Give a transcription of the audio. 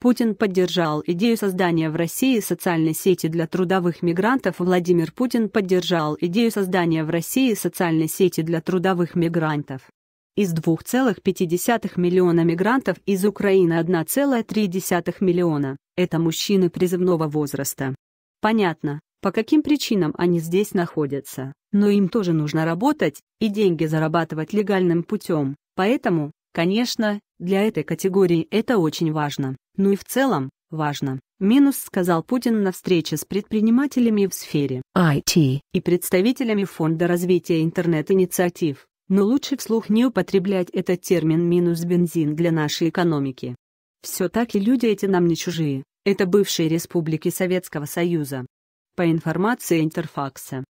Путин поддержал идею создания в России социальной сети для трудовых мигрантов. Владимир Путин поддержал идею создания в России социальной сети для трудовых мигрантов. Из 2,5 миллиона мигрантов из Украины 1,3 миллиона – это мужчины призывного возраста. Понятно, по каким причинам они здесь находятся, но им тоже нужно работать и деньги зарабатывать легальным путем, поэтому Конечно, для этой категории это очень важно. Ну и в целом важно. Минус сказал Путин на встрече с предпринимателями в сфере IT и представителями Фонда развития интернет-инициатив. Но лучше вслух не употреблять этот термин «минус бензин» для нашей экономики. Все так и люди эти нам не чужие. Это бывшие республики Советского Союза. По информации Интерфакса,